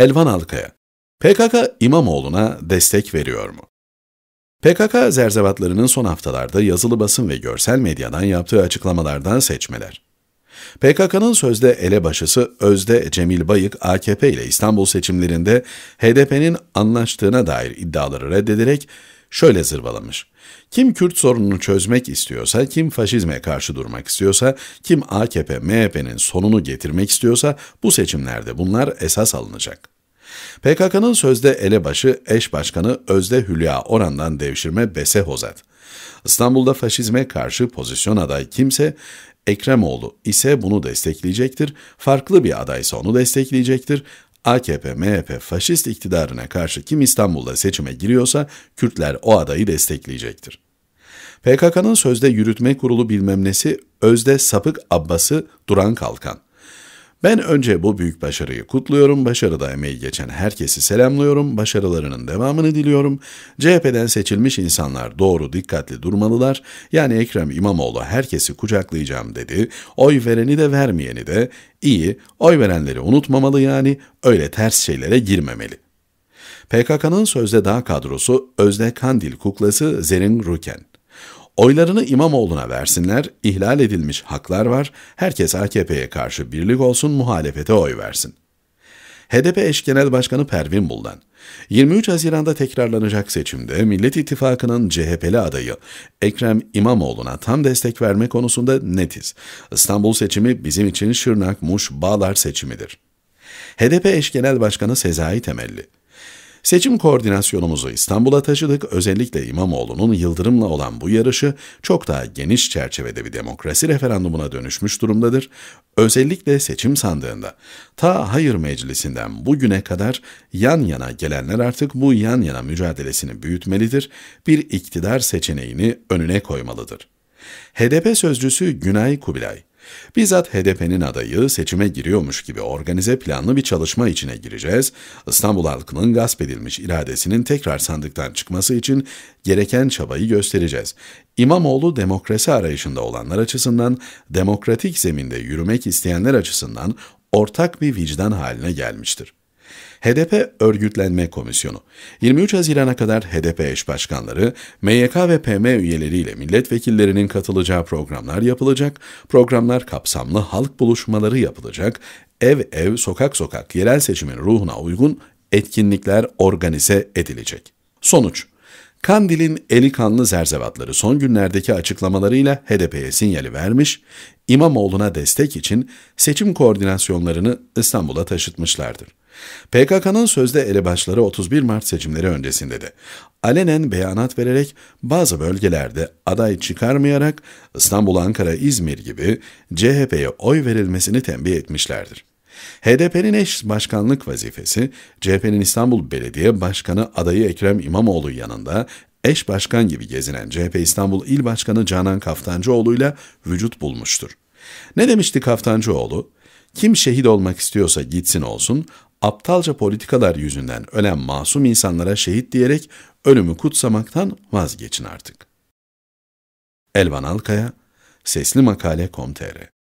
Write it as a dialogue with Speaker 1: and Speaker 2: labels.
Speaker 1: Elvan Alkaya. PKK İmamoğlu'na destek veriyor mu? PKK zerzevatlarının son haftalarda yazılı basın ve görsel medyadan yaptığı açıklamalardan seçmeler. PKK'nın sözde elebaşısı Özde Cemil Bayık AKP ile İstanbul seçimlerinde HDP'nin anlaştığına dair iddiaları reddederek şöyle zırvalamış. Kim Kürt sorununu çözmek istiyorsa, kim faşizme karşı durmak istiyorsa, kim AKP, MHP'nin sonunu getirmek istiyorsa bu seçimlerde bunlar esas alınacak. PKK'nın sözde elebaşı, eş başkanı Özde Hülya Oran'dan devşirme Bese Hozat. İstanbul'da faşizme karşı pozisyon aday kimse, Ekremoğlu ise bunu destekleyecektir, farklı bir adaysa onu destekleyecektir, AKP, MHP faşist iktidarına karşı kim İstanbul'da seçime giriyorsa Kürtler o adayı destekleyecektir. PKK'nın sözde yürütme kurulu bilmem nesi, özde sapık abbası duran kalkan. Ben önce bu büyük başarıyı kutluyorum, başarıda emeği geçen herkesi selamlıyorum, başarılarının devamını diliyorum. CHP'den seçilmiş insanlar doğru dikkatli durmalılar. Yani Ekrem İmamoğlu herkesi kucaklayacağım dedi. Oy vereni de vermeyeni de iyi, oy verenleri unutmamalı yani öyle ters şeylere girmemeli. PKK'nın sözde daha kadrosu Özde Kandil kuklası Zerin Ruken. Oylarını İmamoğlu'na versinler, ihlal edilmiş haklar var, herkes AKP'ye karşı birlik olsun, muhalefete oy versin. HDP eş genel başkanı Pervin Buldan, 23 Haziran'da tekrarlanacak seçimde Millet İttifakı'nın CHP'li adayı Ekrem İmamoğlu'na tam destek verme konusunda netiz. İstanbul seçimi bizim için Şırnak, Muş, Bağlar seçimidir. HDP eş genel başkanı Sezai Temelli, Seçim koordinasyonumuzu İstanbul'a taşıdık. Özellikle İmamoğlu'nun Yıldırım'la olan bu yarışı çok daha geniş çerçevede bir demokrasi referandumuna dönüşmüş durumdadır. Özellikle seçim sandığında. Ta Hayır Meclisi'nden bugüne kadar yan yana gelenler artık bu yan yana mücadelesini büyütmelidir. Bir iktidar seçeneğini önüne koymalıdır. HDP sözcüsü Günay Kubilay, Bizzat HDP'nin adayı seçime giriyormuş gibi organize planlı bir çalışma içine gireceğiz. İstanbul halkının gasp edilmiş iradesinin tekrar sandıktan çıkması için gereken çabayı göstereceğiz. İmamoğlu demokrasi arayışında olanlar açısından, demokratik zeminde yürümek isteyenler açısından ortak bir vicdan haline gelmiştir. HDP Örgütlenme Komisyonu 23 Haziran'a kadar HDP eş başkanları, MYK ve PM üyeleriyle milletvekillerinin katılacağı programlar yapılacak, programlar kapsamlı halk buluşmaları yapılacak, ev ev, sokak sokak yerel seçimin ruhuna uygun etkinlikler organize edilecek. Sonuç Kandil'in eli kanlı zerzevatları son günlerdeki açıklamalarıyla HDP'ye sinyali vermiş, İmamoğlu'na destek için seçim koordinasyonlarını İstanbul'a taşıtmışlardır. PKK'nın sözde elebaşları 31 Mart seçimleri öncesinde de alenen beyanat vererek bazı bölgelerde aday çıkarmayarak İstanbul, Ankara, İzmir gibi CHP'ye oy verilmesini tembih etmişlerdir. HDP'nin eş başkanlık vazifesi, CHP'nin İstanbul Belediye Başkanı adayı Ekrem İmamoğlu yanında eş başkan gibi gezinen CHP İstanbul İl Başkanı Canan Kaftancıoğlu ile vücut bulmuştur. Ne demişti Kaftancıoğlu? Kim şehit olmak istiyorsa gitsin olsun aptalca politikalar yüzünden ölen masum insanlara şehit diyerek ölümü kutsamaktan vazgeçin artık. Elvan Alkaya, Sesli Makale.com.tr